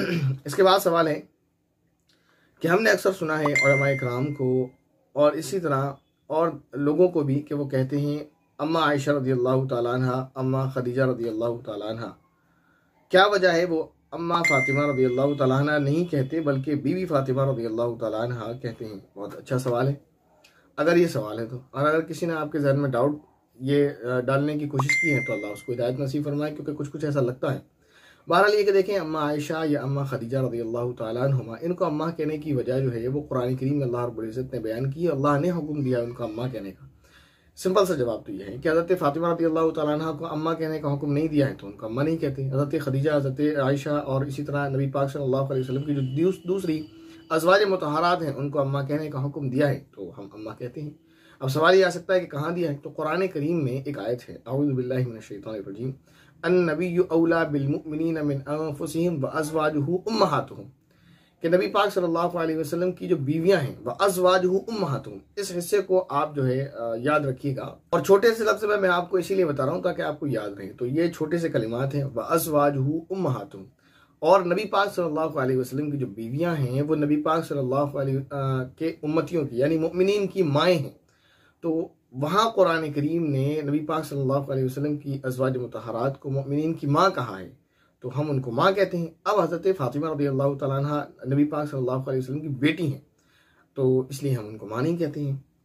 इसके बाद सवाल है कि हमने अक्सर सुना है और हमारे कराम को और इसी तरह और लोगों को भी कि वो कहते हैं अम्मा आयशा रदी अल्लाह तह अम्मा खदीजा रदी अल्लाह तह क्या वजह है वो अम्मा फ़ातिमा रदी अल्लाह तह नहीं कहते बल्कि बीवी फ़ातिमा रदी अल्लाह तह कहते हैं बहुत अच्छा सवाल है अगर ये सवाल है तो और अगर किसी ने आपके जहन में डाउट ये डालने की कोशिश की है तो अल्लाह उसको हिदायत नसीब फरमाए क्योंकि कुछ कुछ ऐसा लगता है बहरहाल ये देखें अम्मा आयशा या अम्मा खदीजा रदी अल्लाह तुमा इनको अम्मा कहने की वजह जो है वो कुरान करीम अल्लाह रबुल्ज़त ने बयान की अल्लाह ने हुक्म दिया उनको अम्मा कहने का सिंपल सा जवाब तो यह है कि हज़रत फ़ातिमा रदी अल्लाह तह को अम्मा कहने का हुक्म नहीं दिया है तो उनको अम्मा नहीं कहते हज़रत खदीजा हज़रत आयशा और इसी तरह नबी पाक सल्लल्लाहु अलैहि वसल्लम की जो दूसरी अजवाज मतहरात हैं उनको अम्मा कहने का हुक्म दिया है तो हम अम्मा कहते हैं अब सवाल ये आ सकता है कि कहाँ दिया है तो कुरान करीम में एक आयत है अबीम नबी अवला बिलमिन मिन अनफुसहिम व अजवाजहू कि नबी पाक सल्लल्लाहु अलैहि वसल्लम की जो बीवियां हैं वह अजवाज हूँ इस हिस्से को आप जो है याद रखिएगा और छोटे से लफ्ज में मैं आपको इसीलिए बता रहा हूँ ताकि आपको याद रहे तो ये छोटे से कलिमात हैं वह अजवाज हूँ और नबी पाक सल्लल्लाहु अलैहि वसल्लम की जो बीवियां हैं वो नबी पाक सल्लल्लाहु अलैहि के उम्मतियों की यानी मुमिन की माएँ हैं तो वहाँ कुरान करीम ने नबी पाक सल्लल्लाहु अलैहि वसल्लम की अजवाज मतहरात को मुमिन की माँ कहा है तो हम उनको माँ कहते हैं अब हज़रत फ़ातिमा रदी अल्लाह तला नबी पाक सल्लल्लाहु अलैहि वसल्लम की बेटी हैं तो इसलिए हम उनको माँ नहीं कहते हैं